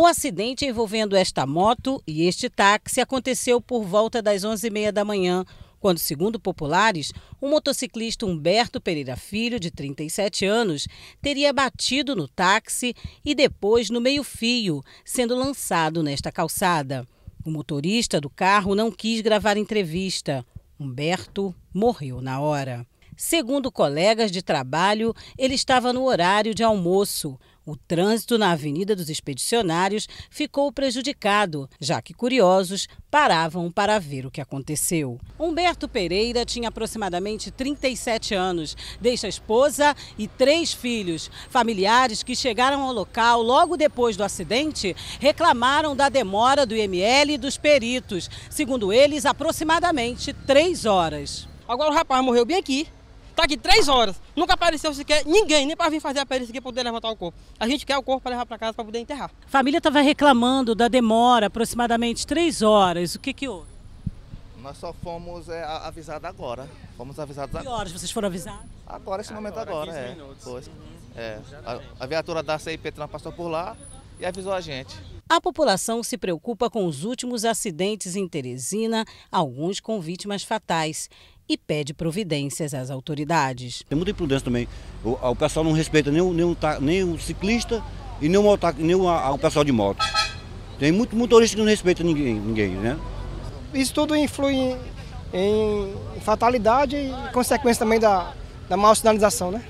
O acidente envolvendo esta moto e este táxi aconteceu por volta das 11h30 da manhã, quando, segundo populares, o motociclista Humberto Pereira Filho, de 37 anos, teria batido no táxi e depois no meio-fio, sendo lançado nesta calçada. O motorista do carro não quis gravar entrevista. Humberto morreu na hora. Segundo colegas de trabalho, ele estava no horário de almoço. O trânsito na Avenida dos Expedicionários ficou prejudicado, já que curiosos paravam para ver o que aconteceu. Humberto Pereira tinha aproximadamente 37 anos, deixa esposa e três filhos. Familiares que chegaram ao local logo depois do acidente reclamaram da demora do IML e dos peritos, segundo eles, aproximadamente três horas. Agora o rapaz morreu bem aqui, Está aqui três horas, nunca apareceu sequer ninguém, nem para vir fazer a perícia aqui poder levantar o corpo. A gente quer o corpo para levar para casa para poder enterrar. A família estava reclamando da demora, aproximadamente três horas. O que que houve? Nós só fomos é, avisados agora. Fomos avisados agora. Que horas vocês foram avisados? Agora, esse momento agora, agora é. Pois, é. A, a, viatura da CIP Tram passou por lá e avisou a gente. A população se preocupa com os últimos acidentes em Teresina, alguns com vítimas fatais e pede providências às autoridades. Tem muita imprudência também. O, o pessoal não respeita nem o, nem o, nem o ciclista e nem, o, nem o, o pessoal de moto. Tem muito motorista que não respeita ninguém, ninguém né? Isso tudo influi em, em fatalidade e consequência também da, da mal sinalização, né?